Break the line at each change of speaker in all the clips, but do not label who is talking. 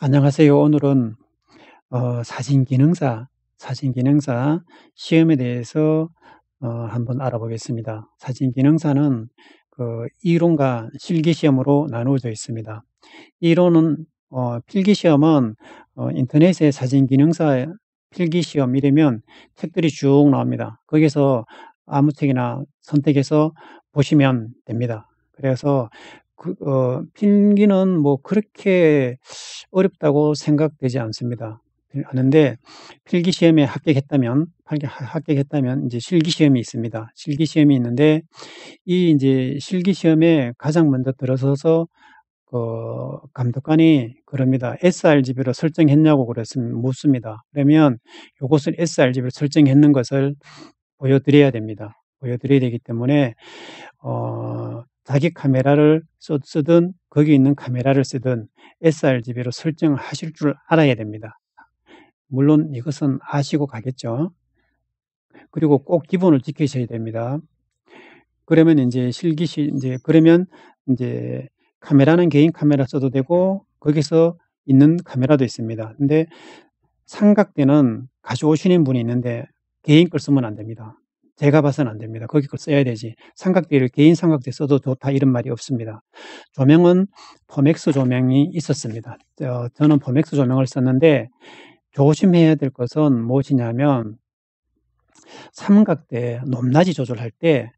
안녕하세요. 오늘은 어, 사진기능사, 사진기능사 시험에 대해서 어, 한번 알아보겠습니다. 사진기능사는 그 이론과 실기시험으로 나누어져 있습니다. 이론은 어, 필기시험은 어, 인터넷에 사진기능사 필기시험 이라면 책들이 쭉 나옵니다. 거기서 아무 책이나 선택해서 보시면 됩니다. 그래서 그, 어, 필기는 뭐 그렇게 어렵다고 생각되지 않습니다. 하는데 필기 시험에 합격했다면 합격했다면 이제 실기 시험이 있습니다. 실기 시험이 있는데 이 이제 실기 시험에 가장 먼저 들어서서 그 감독관이 그럽니다. sRGB로 설정했냐고 그랬으면 묻습니다. 그러면 이것을 sRGB로 설정했는 것을 보여드려야 됩니다. 보여드려야 되기 때문에 어, 자기 카메라를 쓰든 거기 있는 카메라를 쓰든 sRGB로 설정을 하실 줄 알아야 됩니다. 물론 이것은 아시고 가겠죠. 그리고 꼭 기본을 지키셔야 됩니다. 그러면 이제 실기시 이제 그러면 이제 카메라는 개인 카메라 써도 되고 거기서 있는 카메라도 있습니다. 근데 삼각대는 가져오시는 분이 있는데 개인 걸 쓰면 안 됩니다. 제가 봐서는 안 됩니다. 거기 걸 써야 되지. 삼각대를 개인 삼각대 써도 좋다 이런 말이 없습니다. 조명은 포맥스 조명이 있었습니다. 어, 저는 포맥스 조명을 썼는데 조심해야 될 것은 무엇이냐면 삼각대 높낮이 조절할 때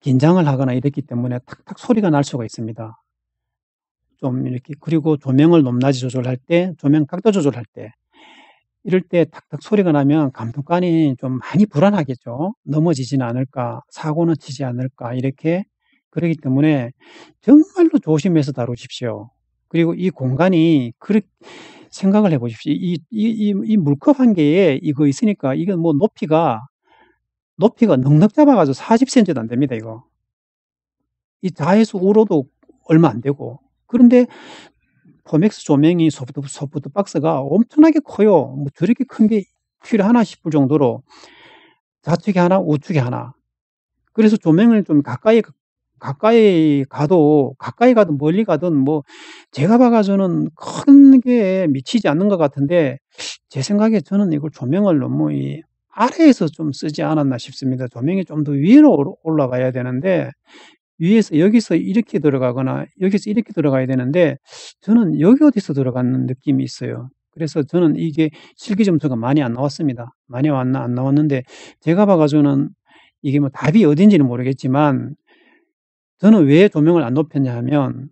긴장을 하거나 이랬기 때문에 탁탁 소리가 날 수가 있습니다. 좀 이렇게 그리고 조명을 높낮이 조절할 때 조명 각도 조절할 때 이럴 때 탁탁 소리가 나면 감독관이 좀 많이 불안하겠죠. 넘어지진 않을까, 사고는 치지 않을까, 이렇게. 그러기 때문에 정말로 조심해서 다루십시오. 그리고 이 공간이, 그렇게 생각을 해보십시오. 이, 이, 이, 이 물컵 한 개에 이거 있으니까 이건 뭐 높이가, 높이가 넉넉 잡아가지고 40cm도 안 됩니다, 이거. 이 자에서 우로도 얼마 안 되고. 그런데 포맥스 조명이 소프트, 소프트 박스가 엄청나게 커요. 뭐 저렇게 큰게 필요하나 싶을 정도로 좌측에 하나, 우측에 하나. 그래서 조명을 좀 가까이, 가까이 가도, 가까이 가든 멀리 가든 뭐 제가 봐가지고는 큰 게 미치지 않는 것 같은데 제 생각에 저는 이걸 조명을 너무 이 아래에서 좀 쓰지 않았나 싶습니다. 조명이 좀 더 위로 올라가야 되는데 위에서 여기서 이렇게 들어가거나 여기서 이렇게 들어가야 되는데 저는 여기 어디서 들어가는 느낌이 있어요. 그래서 저는 이게 실기 점수가 많이 안 나왔습니다. 많이 왔나 안 나왔는데 제가 봐가지고는 이게 뭐 답이 어딘지는 모르겠지만 저는 왜 조명을 안 높였냐 하면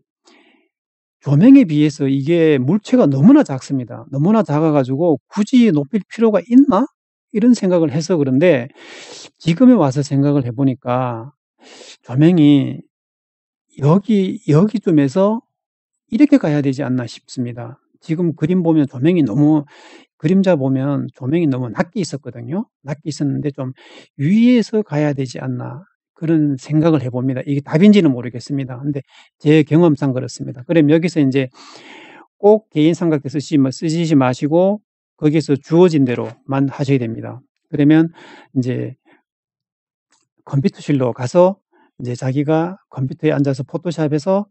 조명에 비해서 이게 물체가 너무나 작습니다. 너무나 작아가지고 굳이 높일 필요가 있나? 이런 생각을 해서 그런데 지금에 와서 생각을 해보니까 조명이 여기, 여기 좀에서 이렇게 가야 되지 않나 싶습니다. 지금 그림 보면 조명이 너무, 그림자 보면 조명이 너무 낮게 있었거든요. 낮게 있었는데 좀 위에서 가야 되지 않나. 그런 생각을 해봅니다. 이게 답인지는 모르겠습니다. 근데 제 경험상 그렇습니다. 그럼 여기서 이제 꼭 개인 삼각대 쓰 쓰시지 마시고 거기서 주어진 대로만 하셔야 됩니다. 그러면 이제 컴퓨터실로 가서 이제 자기가 컴퓨터에 앉아서 포토샵에서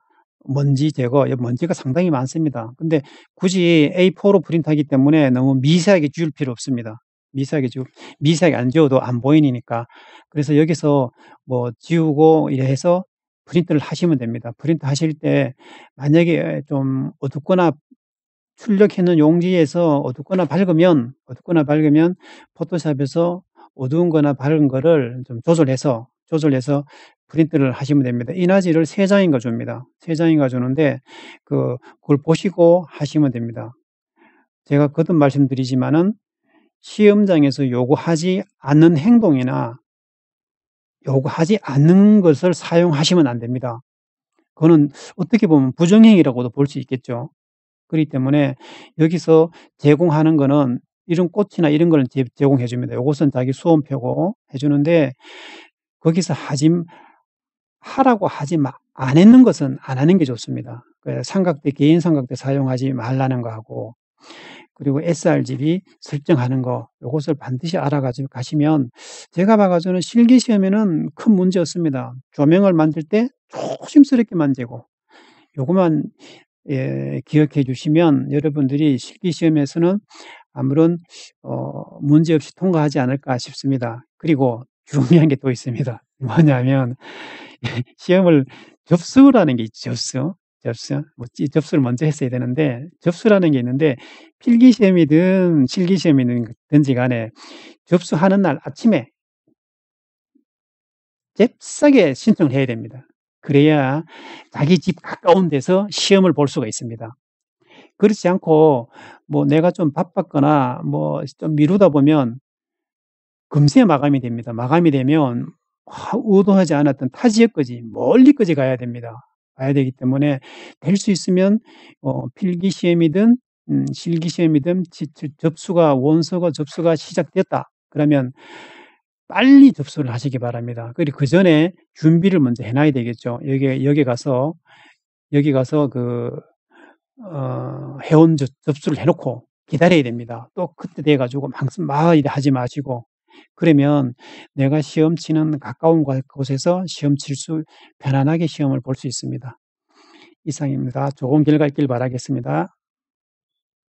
먼지 제거, 예, 먼지가 상당히 많습니다. 근데 굳이 A4로 프린트하기 때문에 너무 미세하게 지울 필요 없습니다. 미세하게 지우, 미세하게 안 지워도 안 보이니까. 그래서 여기서 뭐 지우고 이래 해서 프린트를 하시면 됩니다. 프린트 하실 때 만약에 좀 어둡거나 출력해 놓은 용지에서 어둡거나 밝으면 어둡거나 밝으면 포토샵에서 어두운 거나 밝은 거를 좀 조절해서 조절해서 프린트를 하시면 됩니다. 이나지를 세 장인가 줍니다. 세 장인가 주는데 그 그걸 보시고 하시면 됩니다. 제가 거듭 말씀드리지만은 시험장에서 요구하지 않는 행동이나 요구하지 않는 것을 사용하시면 안 됩니다. 그거는 어떻게 보면 부정행위라고도 볼 수 있겠죠. 그렇기 때문에 여기서 제공하는 거는 이런 꽃이나 이런 걸 제공해 줍니다. 요것은 자기 수험표고 해주는데 거기서 하지 하라고 하지 마, 안 했는 것은 안 하는 게 좋습니다. 그 삼각대 개인 삼각대 사용하지 말라는 거하고 그리고 SRGB 설정하는 거 요것을 반드시 알아가지고 가시면 제가 봐가지고는 실기 시험에는 큰 문제 없습니다. 조명을 만들 때 조심스럽게 만지고 요것만 예, 기억해 주시면 여러분들이 실기 시험에서는 아무런 어, 문제 없이 통과하지 않을까 싶습니다. 그리고 중요한 게 또 있습니다. 뭐냐면 시험을 접수라는 게 있죠. 접수. 접수. 뭐 접수를 먼저 했어야 되는데 접수라는 게 있는데 필기 시험이든 실기 시험이든지 간에 접수하는 날 아침에 잽싸게 신청 해야 됩니다. 그래야 자기 집 가까운 데서 시험을 볼 수가 있습니다. 그렇지 않고 뭐 내가 좀 바빴거나 뭐 좀 미루다 보면 금세 마감이 됩니다. 마감이 되면 의도하지 아, 않았던 타 지역까지 멀리까지 가야 됩니다. 가야 되기 때문에 될 수 있으면 어, 필기 시험이든 음, 실기 시험이든 지, 접수가 원서가 접수가 시작됐다. 그러면 빨리 접수를 하시기 바랍니다. 그리고 그 전에 준비를 먼저 해놔야 되겠죠. 여기 여기 가서 여기 가서 그 어, 회원 접수를 해놓고 기다려야 됩니다. 또 그때 돼가지고 항상 막 이래 하지 마시고 그러면 내가 시험 치는 가까운 곳에서 시험 칠 수 편안하게 시험을 볼 수 있습니다. 이상입니다. 좋은 결과 있길 바라겠습니다.